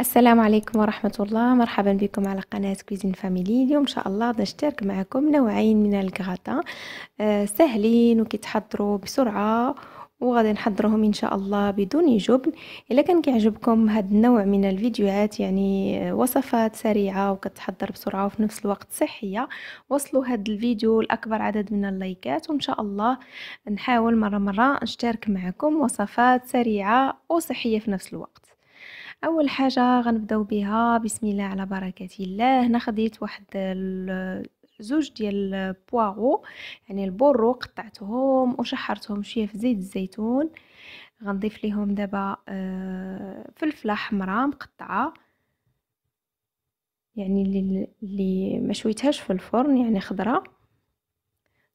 السلام عليكم ورحمة الله مرحبا بكم على قناة كويزين فاميلي اليوم إن شاء الله نشترك معكم نوعين من الكغاتا آه، سهلين وكيتحضروا بسرعة وغادي نحضرهم ان شاء الله بدون جبن الا كان كيعجبكم هذا النوع من الفيديوهات يعني آه، وصفات سريعه وكتحضر بسرعه وفي نفس الوقت صحيه وصلوا هذا الفيديو لاكبر عدد من اللايكات وان شاء الله نحاول مره مره نشترك معكم وصفات سريعه وصحيه في نفس الوقت اول حاجه غنبداو بها بسم الله على بركه الله هنا خديت واحد زوج ديال البواغو يعني البورو قطعتهم وشحرتهم شويه في زيت الزيتون غنضيف ليهم دابا آه، فلفله حمراء مقطعه يعني اللي اللي ما شويتهاش في الفرن يعني خضراء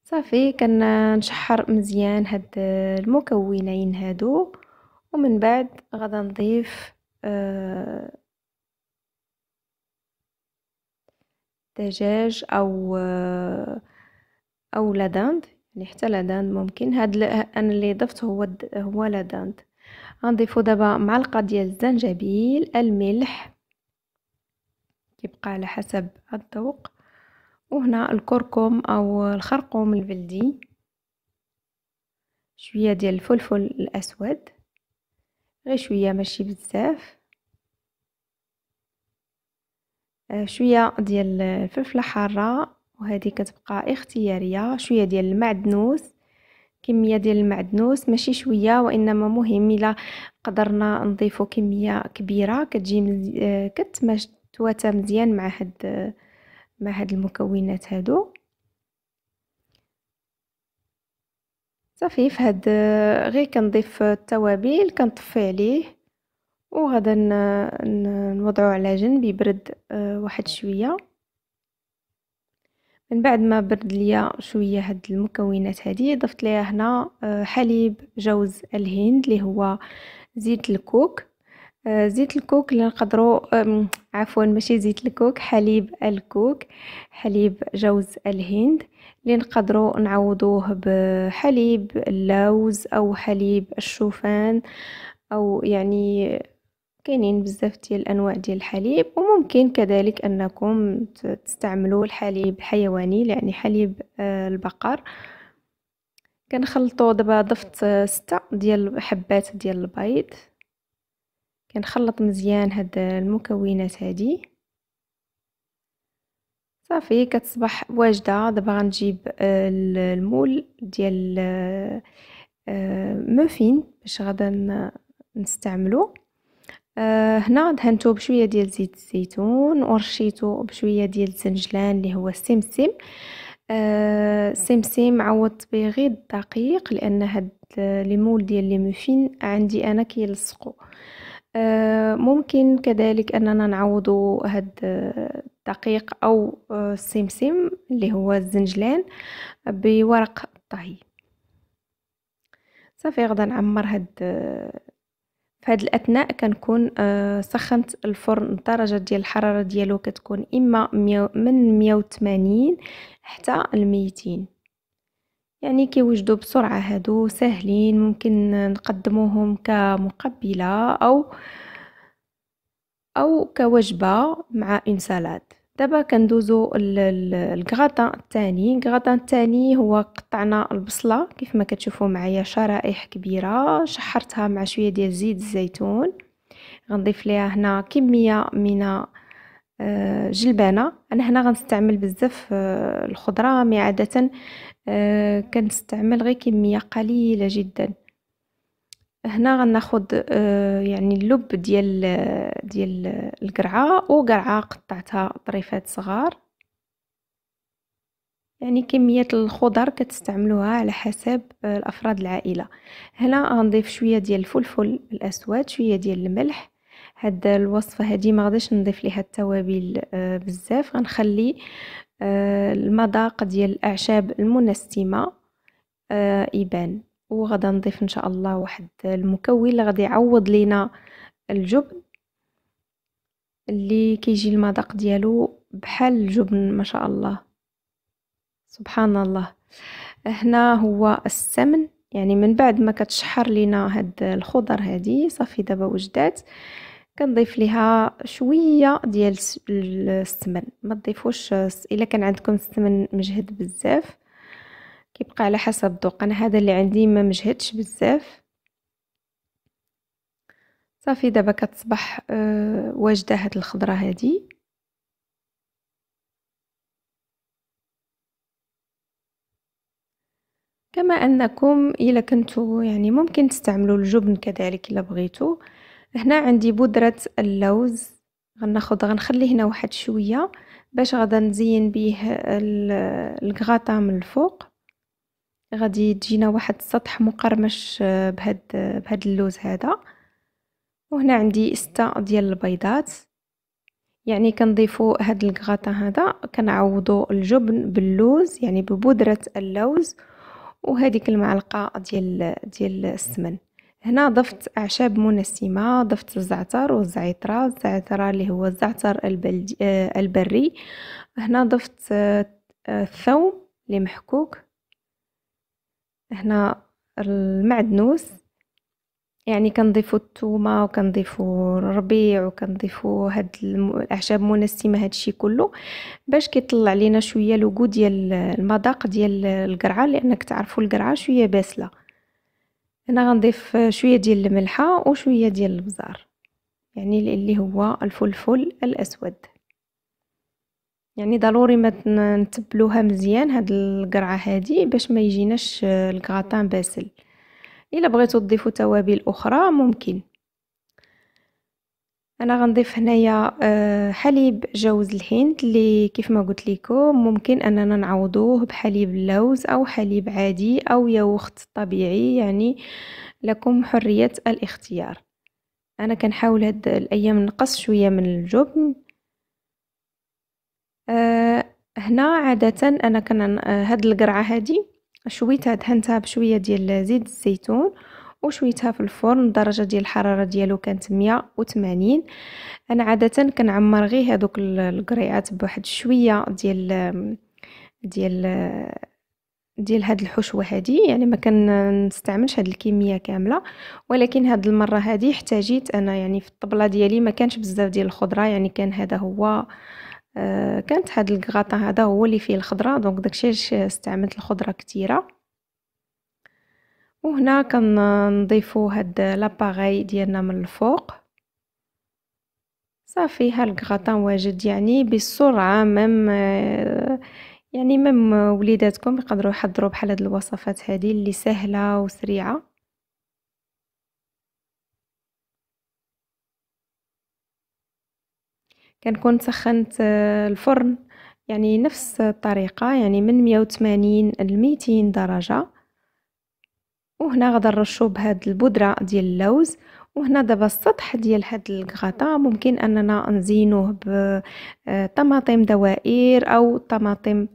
صافي كنشحر مزيان هاد المكونين هادو ومن بعد غادا نضيف آه، دجاج او آه، او لاداند يعني حتى لاداند ممكن هاد انا اللي ضفت هو هو لاداند غنضيفو دابا معلقه ديال الزنجبيل الملح كيبقى على حسب الذوق وهنا الكركم او الخرقوم البلدي شويه ديال الفلفل الاسود غير شويه ماشي بزاف آه، شويه ديال الفلفله حاره وهذه كتبقى اختياريه شويه ديال المعدنوس كميه ديال المعدنوس ماشي شويه وانما مهم الا قدرنا نضيفو كميه كبيره كتجي مز... آه، كتماشى مزيان مع هاد مع هاد المكونات هادو صافي في هاد غير كنضيف التوابل كنطفي عليه وغدا نوضعو على جنب يبرد واحد شويه من بعد ما برد ليا شويه هاد المكونات هادي ضفت ليها هنا حليب جوز الهند اللي هو زيت الكوك آه، زيت الكوك اللي نقدروا عفوا ماشي زيت الكوك حليب الكوك حليب جوز الهند اللي نقدروا نعوضوه بحليب اللوز او حليب الشوفان او يعني كاينين بزاف ديال الانواع ديال الحليب وممكن كذلك انكم تستعملوا الحليب الحيواني يعني حليب آه، البقر كنخلطوا دابا ضفت ستة ديال حبات ديال البيض كنخلط مزيان هاد المكونات هادي صافي كتصبح واجده دابا غنجيب آه، المول ديال موفين آه، آه، باش غادا نستعملو هنا دهنتو بشويه ديال زيت الزيتون ورشيتو بشويه ديال الزنجلان اللي هو السمسم السمسم عوضت به غير الدقيق لان هاد لي مول ديال لي موفين عندي انا كيلصقوا آه، ممكن كذلك أننا نعوض هاد آه، الدقيق أو آه، السمسم اللي هو الزنجلان بورق الطهي صافي غدا نعمر هاد في هاد الاثناء كنكون سخنت الفرن درجه ديال الحراره ديالو كتكون اما من 180 حتى ل 200 يعني كيوجدوا بسرعه هادو ساهلين ممكن نقدموهم كمقبله او او كوجبه مع اون سالاد دابا كندوزو الكغاتان الثاني الكغاتان الثاني هو قطعنا البصله كيف ما كتشوفوا معايا شرائح كبيره شحرتها مع شويه ديال زيت الزيتون غنضيف ليها هنا كميه من آه، جلبانه انا هنا غنستعمل بزاف آه، الخضره مي عاده آه، كنستعمل غير كميه قليله جدا هنا غناخد يعني اللب ديال ديال القرعه وقرعه قطعتها طريفات صغار يعني كميه الخضر كتستعملوها على حسب الافراد العائله هنا غنضيف شويه ديال الفلفل الاسود شويه ديال الملح هاد الوصفه هادي ما غاديش نضيف ليها التوابل آه، بزاف غنخلي آه، المذاق ديال الاعشاب المنسمه آه، يبان وغادا نضيف ان شاء الله واحد المكون اللي غادي يعوض لينا الجبن اللي كيجي المذاق ديالو بحال الجبن ما شاء الله سبحان الله هنا هو السمن يعني من بعد ما كتشحر لينا هاد الخضر هادي صافي دابا وجدات كنضيف ليها شويه ديال السمن ما تضيفوش الا كان عندكم السمن مجهد بزاف كيبقى على حسب الذوق انا هذا اللي عندي ما مجهدش بزاف صافي دابا كتصبح آه، واجده هاد الخضره هذه كما انكم الا كنتو يعني ممكن تستعملوا الجبن كذلك الا بغيتو هنا عندي بودرة اللوز غناخد غنخلي هنا واحد شوية باش غادا نزين به الكغاطا من الفوق غادي تجينا واحد السطح مقرمش آه، بهاد بهاد اللوز هذا وهنا عندي ستة ديال البيضات يعني كنضيفو هاد الكغاطا هذا كنعوضو الجبن باللوز يعني ببودرة اللوز وهذيك المعلقة ديال ديال السمن هنا ضفت اعشاب منسمه ضفت الزعتر والزعتره الزعتره اللي هو الزعتر البلدي آه، البري هنا ضفت آه، الثوم اللي محكوك هنا المعدنوس يعني كنضيفوا الثومه وكنضيفوا الربيع وكنضيفوا هاد الاعشاب منسمه هادشي كله باش كيطلع لينا شويه لوغو ديال المذاق ديال القرعه لانك تعرفوا القرعه شويه باسله هنا غنضيف شويه ديال الملحه وشويه ديال البزار يعني اللي هو الفلفل الاسود يعني ضروري ما نتبلوها مزيان هاد القرعه هادي باش ما يجيناش الكغاطان باسل الا بغيتو تضيفوا توابل اخرى ممكن انا غنضيف هنايا آه، حليب جوز الهند اللي كيف ما قلت لكم ممكن اننا نعوضوه بحليب اللوز او حليب عادي او يوخت طبيعي يعني لكم حريه الاختيار انا كنحاول هاد الايام نقص شويه من الجبن آه، هنا عاده انا كنن آه، هاد القرعه هادي شويتها دهنتها بشويه ديال زيت الزيتون وشويتها في الفرن درجة ديال الحراره ديالو كانت 180 انا عاده كنعمر غير هذوك القريعات بواحد شويه ديال ديال ديال هاد الحشوه هادي يعني ما نستعملش هاد الكميه كامله ولكن هاد المره هادي احتاجيت انا يعني في الطبله ديالي ما كانش بزاف ديال الخضره يعني كان هذا هو آه، كانت هاد الكغاطا هذا هو اللي فيه الخضره دونك داكشي استعملت الخضره كثيره وهنا كنضيفو هاد لاباغاي ديالنا من الفوق صافي الكغاطان واجد يعني بسرعه مم آه، يعني مم وليداتكم يقدروا يحضروا بحال هاد الوصفات هادي اللي سهله وسريعه كنكون سخنت آه، الفرن يعني نفس الطريقه يعني من 180 ل 200 درجه وهنا غادي نرشو بهاد البودره ديال اللوز وهنا دابا السطح ديال هاد الكغاطا ممكن اننا نزينوه بطماطم آه، دوائر او طماطم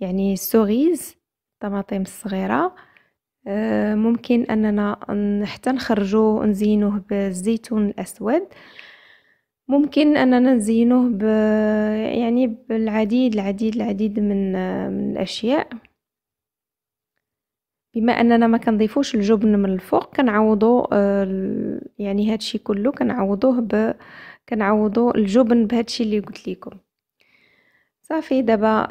يعني السوغيز طماطم الصغيره آه، ممكن اننا حتى نخرجوه نزينوه بالزيتون الاسود ممكن اننا نزينوه ب يعني بالعديد العديد العديد من آه، من الاشياء بما اننا ما كنضيفوش الجبن من الفوق كنعوضو آه، يعني هادشي كله كنعوضوه ب كنعوضو الجبن بهادشي اللي قلت لكم صافي دابا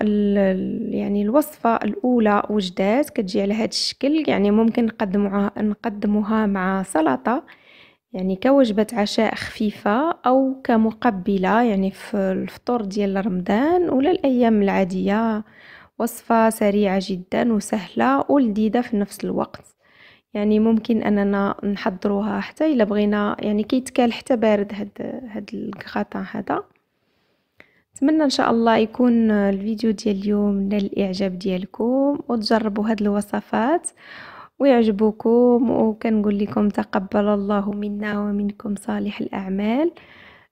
يعني الوصفه الاولى وجدات كتجي على هذا الشكل يعني ممكن نقدموها نقدموها مع سلطه يعني كوجبه عشاء خفيفه او كمقبله يعني في الفطور ديال رمضان ولا الايام العاديه وصفة سريعة جدا وسهلة ولذيذة في نفس الوقت يعني ممكن اننا نحضروها حتى الا بغينا يعني كيتكال حتى بارد هاد هاد الكغاتان هذا نتمنى ان شاء الله يكون الفيديو ديال اليوم نال الاعجاب ديالكم وتجربوا هاد الوصفات ويعجبوكم وكنقول لكم تقبل الله منا ومنكم صالح الاعمال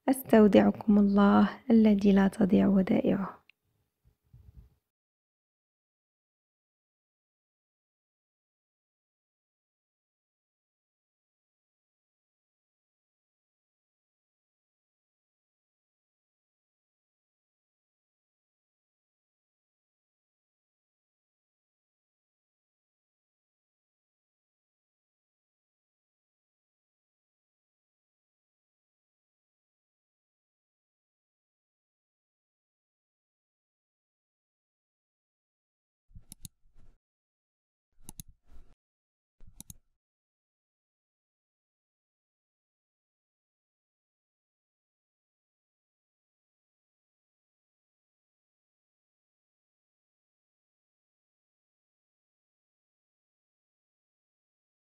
استودعكم الله الذي لا تضيع ودائعه